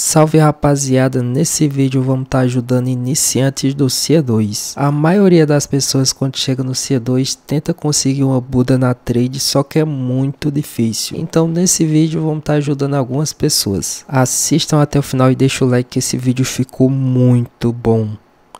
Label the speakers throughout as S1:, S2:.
S1: Salve rapaziada, nesse vídeo vamos estar tá ajudando iniciantes do c 2 A maioria das pessoas quando chega no c 2 tenta conseguir uma Buda na trade, só que é muito difícil. Então nesse vídeo vamos estar tá ajudando algumas pessoas. Assistam até o final e deixa o like que esse vídeo ficou muito bom.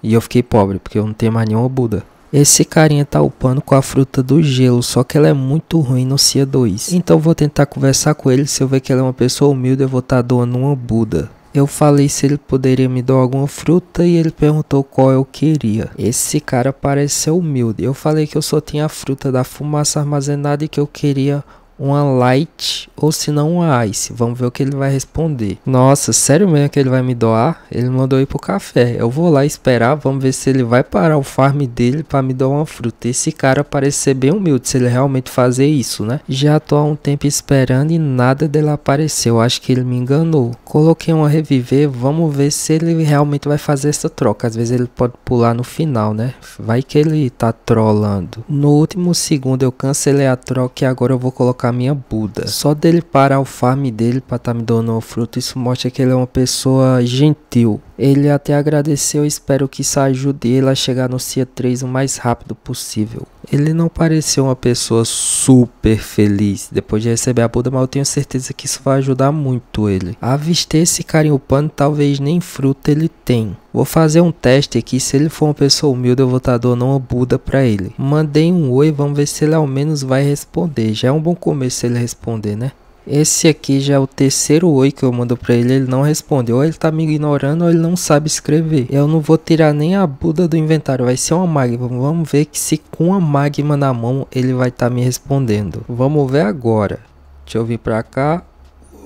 S1: E eu fiquei pobre porque eu não tenho mais nenhuma Buda. Esse carinha tá upando com a fruta do gelo, só que ela é muito ruim no Cia 2. Então vou tentar conversar com ele, se eu ver que ele é uma pessoa humilde eu vou estar tá doando uma Buda. Eu falei se ele poderia me dar alguma fruta e ele perguntou qual eu queria. Esse cara parece ser humilde. Eu falei que eu só tinha a fruta da fumaça armazenada e que eu queria uma light ou se não uma ice. Vamos ver o que ele vai responder. Nossa, sério mesmo que ele vai me doar? Ele mandou ir pro café. Eu vou lá esperar, vamos ver se ele vai parar o farm dele para me doar uma fruta. Esse cara parece ser bem humilde se ele realmente fazer isso, né? Já tô há um tempo esperando e nada dele apareceu. Acho que ele me enganou. Coloquei uma reviver, vamos ver se ele realmente vai fazer essa troca. Às vezes ele pode pular no final, né? Vai que ele tá trollando. No último segundo eu cancelei a troca e agora eu vou colocar caminha Buda. Só dele parar o farm dele para estar tá me dando o fruto, isso mostra que ele é uma pessoa gentil. Ele até agradeceu, espero que isso ajude ele a chegar no CIA 3 o mais rápido possível. Ele não pareceu uma pessoa super feliz depois de receber a Buda, mas eu tenho certeza que isso vai ajudar muito ele. Avistei esse cara em talvez nem fruta ele tem. Vou fazer um teste aqui, se ele for uma pessoa humilde eu vou estar dando uma Buda pra ele. Mandei um oi, vamos ver se ele ao menos vai responder. Já é um bom começo se ele responder, né? Esse aqui já é o terceiro oi que eu mando pra ele, ele não responde. Ou ele tá me ignorando ou ele não sabe escrever. Eu não vou tirar nem a Buda do inventário, vai ser uma magma. Vamos ver que se com a magma na mão ele vai estar tá me respondendo. Vamos ver agora. Deixa eu vir pra cá.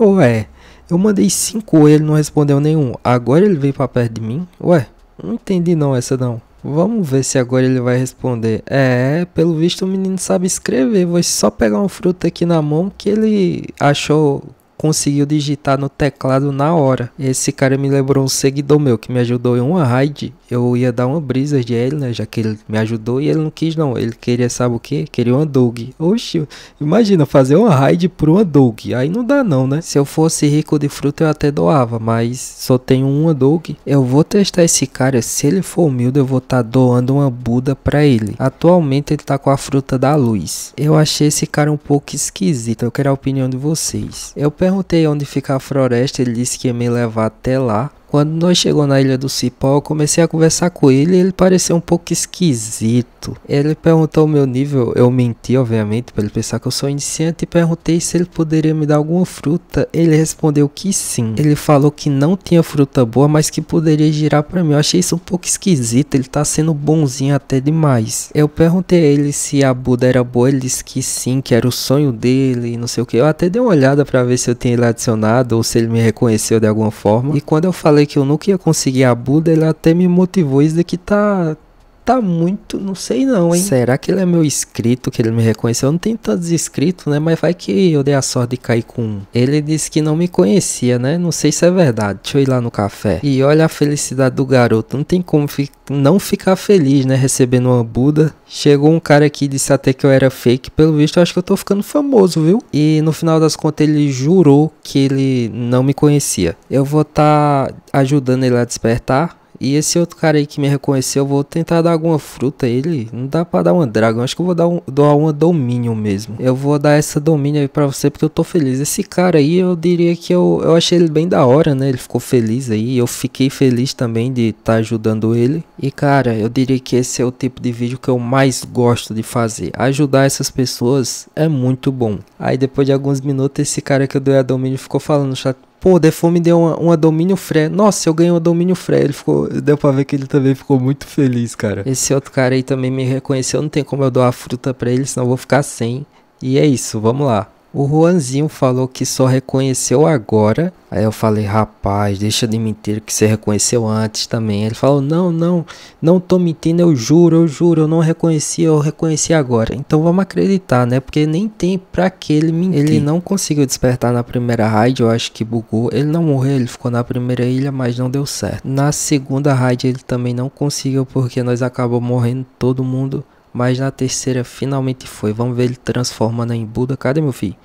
S1: Ué, eu mandei cinco oi, ele não respondeu nenhum. Agora ele veio pra perto de mim? Ué, não entendi não essa não. Vamos ver se agora ele vai responder. É, pelo visto o menino sabe escrever. Vou só pegar um fruto aqui na mão que ele achou conseguiu digitar no teclado na hora. Esse cara me lembrou um seguidor meu que me ajudou em uma raid. Eu ia dar uma brisa de ele, né? Já que ele me ajudou e ele não quis, não. Ele queria, sabe o que? Queria uma dog. Oxi, imagina fazer uma raid por uma dog. Aí não dá, não, né? Se eu fosse rico de fruta, eu até doava, mas só tenho uma dog. Eu vou testar esse cara. Se ele for humilde, eu vou estar tá doando uma Buda pra ele. Atualmente ele tá com a fruta da luz. Eu achei esse cara um pouco esquisito. Eu quero a opinião de vocês. Eu perguntei onde fica a floresta, ele disse que ia me levar até lá. Quando nós chegamos na Ilha do Cipó, eu comecei a conversar com ele e ele pareceu um pouco esquisito. Ele perguntou o meu nível, eu menti, obviamente, para ele pensar que eu sou iniciante e perguntei se ele poderia me dar alguma fruta. Ele respondeu que sim. Ele falou que não tinha fruta boa, mas que poderia girar para mim. Eu achei isso um pouco esquisito, ele tá sendo bonzinho até demais. Eu perguntei a ele se a Buda era boa, ele disse que sim, que era o sonho dele, não sei o que. Eu até dei uma olhada para ver se eu tinha ele adicionado ou se ele me reconheceu de alguma forma. E quando eu falei falei que eu nunca ia conseguir a Buda, ele até me motivou. Isso daqui tá, tá muito. Não sei não, hein? Será que ele é meu inscrito, que ele me reconheceu? Eu não tenho tantos inscritos, né? Mas vai que eu dei a sorte de cair com um. Ele disse que não me conhecia, né? Não sei se é verdade. Deixa eu ir lá no café. E olha a felicidade do garoto. Não tem como fi não ficar feliz, né? Recebendo uma Buda. Chegou um cara aqui e disse até que eu era fake. Pelo visto, eu acho que eu tô ficando famoso, viu? E no final das contas, ele jurou que ele não me conhecia. Eu vou estar tá ajudando ele a despertar e esse outro cara aí que me reconheceu, eu vou tentar dar alguma fruta a ele. Não dá pra dar uma Dragon, acho que eu vou dar um, uma Dominion mesmo. Eu vou dar essa Dominion aí pra você porque eu tô feliz. Esse cara aí, eu diria que eu, eu achei ele bem da hora, né? Ele ficou feliz aí, eu fiquei feliz também de estar tá ajudando ele. E cara, eu diria que esse é o tipo de vídeo que eu mais gosto de fazer. Ajudar essas pessoas é muito bom. Aí depois de alguns minutos, esse cara que eu dei a Dominion ficou falando chat Pô, Defon me deu uma, uma domínio fré. Nossa, eu ganhei uma domínio fré. Ele ficou. Deu pra ver que ele também ficou muito feliz, cara. Esse outro cara aí também me reconheceu. Não tem como eu dar a fruta pra ele, senão eu vou ficar sem. E é isso, vamos lá. O Juanzinho falou que só reconheceu agora. Aí eu falei, rapaz, deixa de mentir que você reconheceu antes também. Ele falou, não, não, não tô mentindo, eu juro, eu juro, eu não reconheci, eu reconheci agora. Então vamos acreditar, né? Porque nem tem pra que ele mentir. Ele não conseguiu despertar na primeira raid, eu acho que bugou. Ele não morreu, ele ficou na primeira ilha, mas não deu certo. Na segunda raid ele também não conseguiu, porque nós acabamos morrendo todo mundo. Mas na terceira finalmente foi. Vamos ver ele transformando em Buda. Cadê meu filho?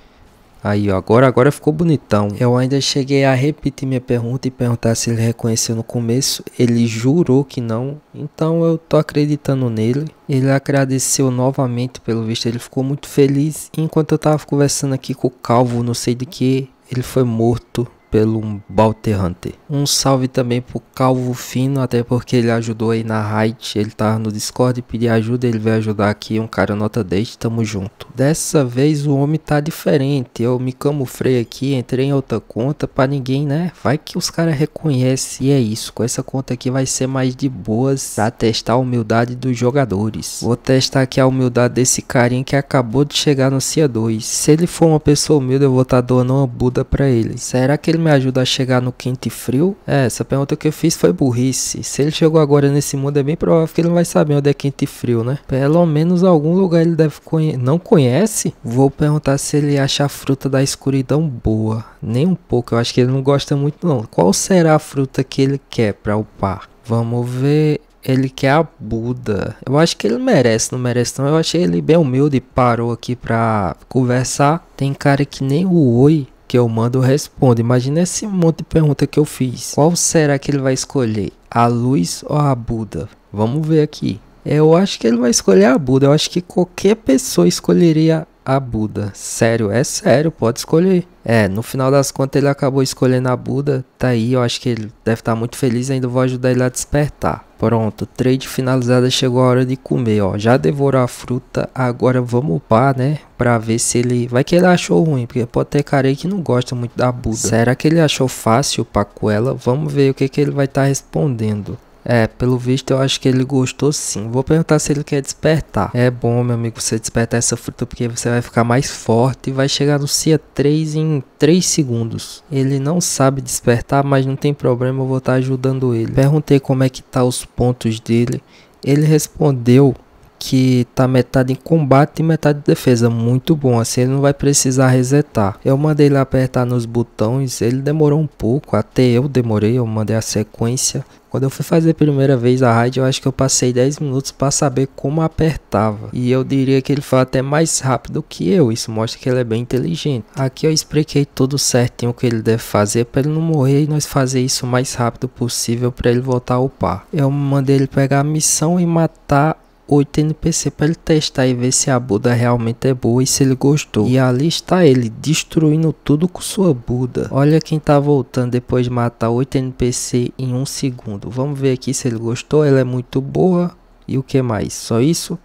S1: Aí, ó, agora, agora ficou bonitão. Eu ainda cheguei a repetir minha pergunta e perguntar se ele reconheceu no começo. Ele jurou que não, então eu tô acreditando nele. Ele agradeceu novamente, pelo visto, ele ficou muito feliz. Enquanto eu tava conversando aqui com o Calvo, não sei de que, ele foi morto pelo Balter Hunter. Um salve também pro Calvo Fino, até porque ele ajudou aí na Height, ele tava tá no Discord, pedi ajuda, ele veio ajudar aqui, um cara nota 10, tamo junto. Dessa vez o homem tá diferente, eu me camufrei aqui, entrei em outra conta pra ninguém, né? Vai que os caras reconhecem e é isso, com essa conta aqui vai ser mais de boas pra testar a humildade dos jogadores. Vou testar aqui a humildade desse carinha que acabou de chegar no CIA 2. Se ele for uma pessoa humilde, eu vou estar tá doando uma Buda pra ele. Será que ele ele me ajuda a chegar no quente e frio? É, essa pergunta que eu fiz foi burrice. Se ele chegou agora nesse mundo, é bem provável que ele não vai saber onde é quente e frio, né? Pelo menos algum lugar ele deve conhecer. Não conhece? Vou perguntar se ele acha a fruta da escuridão boa. Nem um pouco, eu acho que ele não gosta muito não. Qual será a fruta que ele quer para upar? Vamos ver ele quer a Buda. Eu acho que ele merece, não merece não. Eu achei ele bem humilde e parou aqui pra conversar. Tem cara que nem o Oi que eu mando responde. Imagina esse monte de pergunta que eu fiz. Qual será que ele vai escolher? A luz ou a Buda? Vamos ver aqui. É, eu acho que ele vai escolher a Buda. Eu acho que qualquer pessoa escolheria a Buda. Sério, é sério, pode escolher. É, no final das contas ele acabou escolhendo a Buda. Tá aí, eu acho que ele deve estar tá muito feliz ainda vou ajudar ele a despertar. Pronto, trade finalizada, chegou a hora de comer, ó. Já devorou a fruta, agora vamos upar, né? Pra ver se ele... Vai que ele achou ruim, porque pode ter cara aí que não gosta muito da Buda. Será que ele achou fácil upar com ela? Vamos ver o que, que ele vai estar tá respondendo. É, pelo visto eu acho que ele gostou sim. Vou perguntar se ele quer despertar. É bom, meu amigo, você despertar essa fruta porque você vai ficar mais forte e vai chegar no CIA 3 em 3 segundos. Ele não sabe despertar, mas não tem problema, eu vou estar tá ajudando ele. Perguntei como é que tá os pontos dele. Ele respondeu que tá metade em combate e metade defesa, muito bom, assim ele não vai precisar resetar. Eu mandei ele apertar nos botões, ele demorou um pouco, até eu demorei, eu mandei a sequência. Quando eu fui fazer a primeira vez a raid, eu acho que eu passei 10 minutos para saber como apertava. E eu diria que ele foi até mais rápido que eu, isso mostra que ele é bem inteligente. Aqui eu expliquei tudo certinho o que ele deve fazer para ele não morrer e nós fazer isso o mais rápido possível para ele voltar ao par. Eu mandei ele pegar a missão e matar 8 NPC para ele testar e ver se a Buda realmente é boa e se ele gostou. E ali está ele, destruindo tudo com sua Buda. Olha quem tá voltando depois de matar 8 NPC em um segundo. Vamos ver aqui se ele gostou, ela é muito boa. E o que mais? Só isso?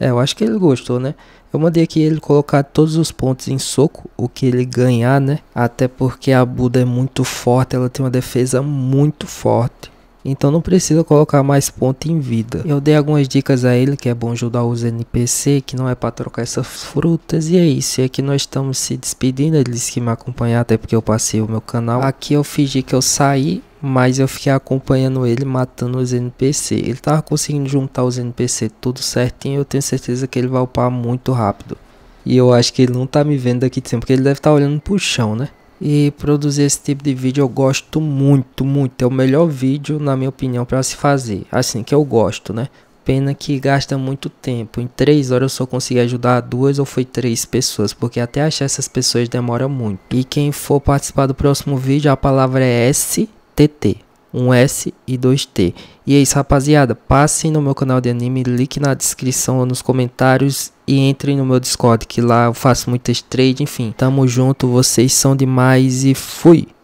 S1: É, eu acho que ele gostou, né? Eu mandei aqui ele colocar todos os pontos em soco, o que ele ganhar, né? Até porque a Buda é muito forte, ela tem uma defesa muito forte. Então não precisa colocar mais ponto em vida. Eu dei algumas dicas a ele que é bom ajudar os NPC, que não é para trocar essas frutas. E é isso. E aqui nós estamos se despedindo. Ele disse que me acompanhar até porque eu passei o meu canal. Aqui eu fingi que eu saí mas eu fiquei acompanhando ele matando os NPC. Ele tava conseguindo juntar os NPC tudo certinho, eu tenho certeza que ele vai upar muito rápido. E eu acho que ele não tá me vendo aqui de cima, porque ele deve estar tá olhando pro chão, né? e produzir esse tipo de vídeo eu gosto muito, muito. É o melhor vídeo, na minha opinião, para se fazer. Assim que eu gosto, né? Pena que gasta muito tempo. Em três horas eu só consegui ajudar duas ou foi três pessoas, porque até achar essas pessoas demora muito. E quem for participar do próximo vídeo, a palavra é STT um S e dois T. E é isso, rapaziada. Passem no meu canal de anime, link na descrição ou nos comentários e entrem no meu Discord, que lá eu faço muitas trades, enfim. Tamo junto, vocês são demais e fui!